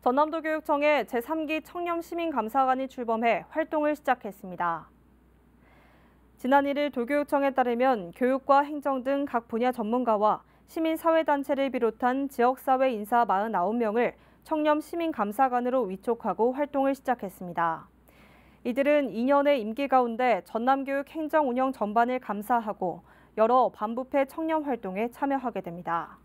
전남도 교육청의 제3기 청렴 시민 감사관이 출범해 활동을 시작했습니다. 지난 1일 도교육청에 따르면 교육과 행정 등 각 분야 전문가와 시민사회단체를 비롯한 지역사회 인사 49명을 청렴 시민감사관으로 위촉하고 활동을 시작했습니다. 이들은 2년의 임기 가운데 전남교육 행정 운영 전반을 감사하고 여러 반부패 청년 활동에 참여하게 됩니다.